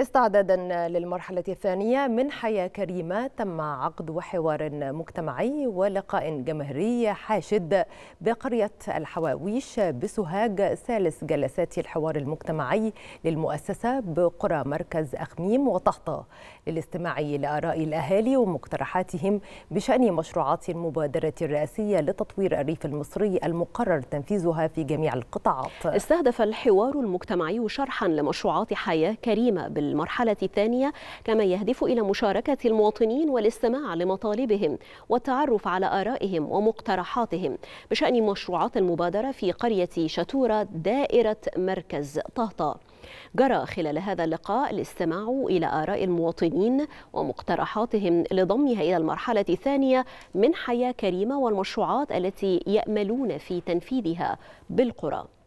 استعدادا للمرحلة الثانية من حياة كريمة تم عقد حوار مجتمعي ولقاء جماهيري حاشد بقرية الحواويش بسوهاج ثالث جلسات الحوار المجتمعي للمؤسسة بقرى مركز أخميم وطهطا للاستماع لآراء الأهالي ومقترحاتهم بشأن مشروعات المبادرة الرئاسية لتطوير الريف المصري المقرر تنفيذها في جميع القطاعات استهدف الحوار المجتمعي شرحا لمشروعات حياة كريمة بال المرحلة الثانية كما يهدف إلى مشاركة المواطنين والاستماع لمطالبهم والتعرف على آرائهم ومقترحاتهم بشأن مشروعات المبادرة في قرية شتورة دائرة مركز طهطا جرى خلال هذا اللقاء الاستماع إلى آراء المواطنين ومقترحاتهم لضمها إلى المرحلة الثانية من حياة كريمة والمشروعات التي يأملون في تنفيذها بالقرى